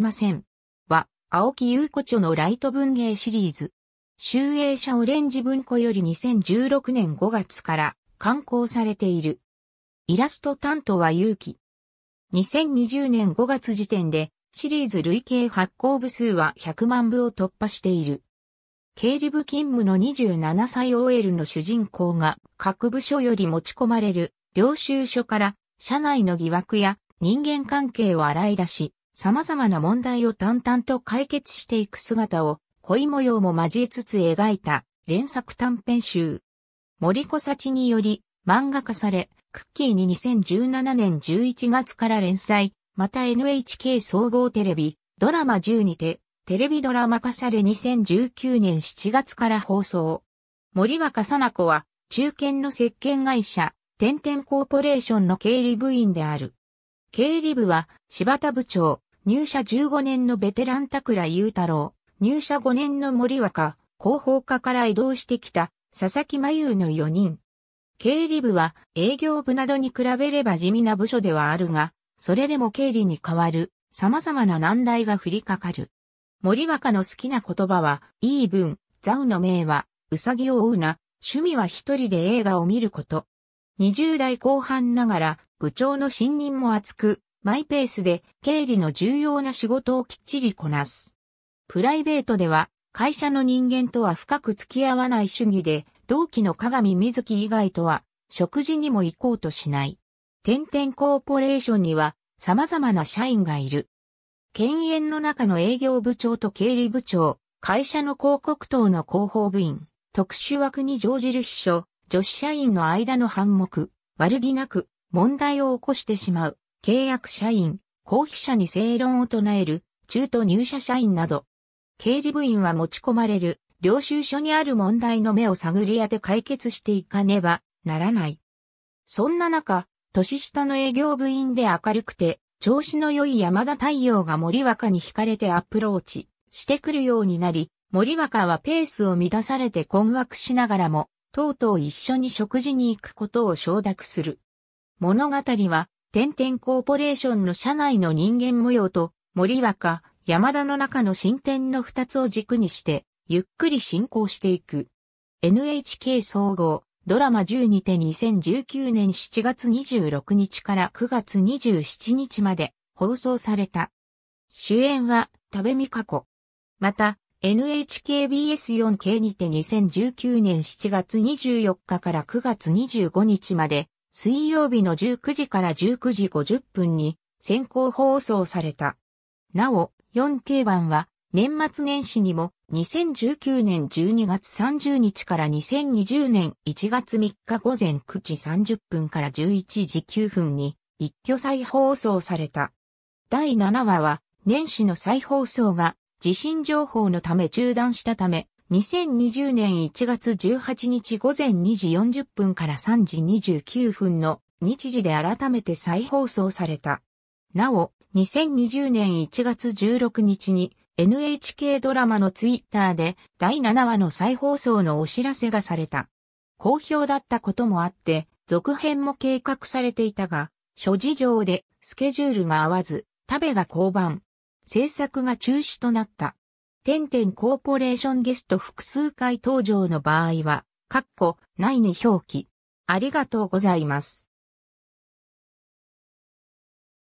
ません。は、青木優子著のライト文芸シリーズ。集英社オレンジ文庫より2016年5月から刊行されている。イラスト担当は勇気。2020年5月時点でシリーズ累計発行部数は100万部を突破している。経理部勤務の27歳 OL の主人公が各部署より持ち込まれる領収書から社内の疑惑や人間関係を洗い出し、様々な問題を淡々と解決していく姿を恋模様も交えつつ描いた連作短編集。森小幸により漫画化され、クッキーに2017年11月から連載、また NHK 総合テレビ、ドラマ10にて、テレビドラマ化され2019年7月から放送。森若さな子は、中堅の石鹸会社、天天コーポレーションの経理部員である。経理部は、柴田部長、入社15年のベテラン桜倉雄太郎、入社5年の森若、広報課から移動してきた、佐々木真優の4人。経理部は営業部などに比べれば地味な部署ではあるが、それでも経理に代わる様々な難題が降りかかる。森若の好きな言葉は、いい文、ザウの名は、うさぎを追うな、趣味は一人で映画を見ること。20代後半ながら部長の信任も厚く、マイペースで経理の重要な仕事をきっちりこなす。プライベートでは会社の人間とは深く付き合わない主義で、同期の鏡水木以外とは食事にも行こうとしない。点々コーポレーションには様々な社員がいる。犬猿の中の営業部長と経理部長、会社の広告等の広報部員、特殊枠に乗じる秘書、女子社員の間の反目、悪気なく、問題を起こしてしまう、契約社員、公費者に正論を唱える、中途入社社員など、経理部員は持ち込まれる、領収書にある問題の目を探り当て解決していかねばならない。そんな中、年下の営業部員で明るくて、調子の良い山田太陽が森若に惹かれてアプローチしてくるようになり、森若はペースを乱されて困惑しながらも、とうとう一緒に食事に行くことを承諾する。物語は、天天コーポレーションの社内の人間模様と、森若、山田の中の進展の二つを軸にして、ゆっくり進行していく。NHK 総合、ドラマ12て2019年7月26日から9月27日まで放送された。主演は、多部美香子。また、NHKBS4K にて2019年7月24日から9月25日まで水曜日の19時から19時50分に先行放送された。なお、4 k 版は年末年始にも2019年12月30日から2020年1月3日午前9時30分から11時9分に一挙再放送された。第7話は年始の再放送が地震情報のため中断したため2020年1月18日午前2時40分から3時29分の日時で改めて再放送された。なお、2020年1月16日に NHK ドラマのツイッターで第7話の再放送のお知らせがされた。好評だったこともあって、続編も計画されていたが、諸事情でスケジュールが合わず、食べが降板。制作が中止となった。点々コーポレーションゲスト複数回登場の場合は、括弧内に表記。ありがとうございます。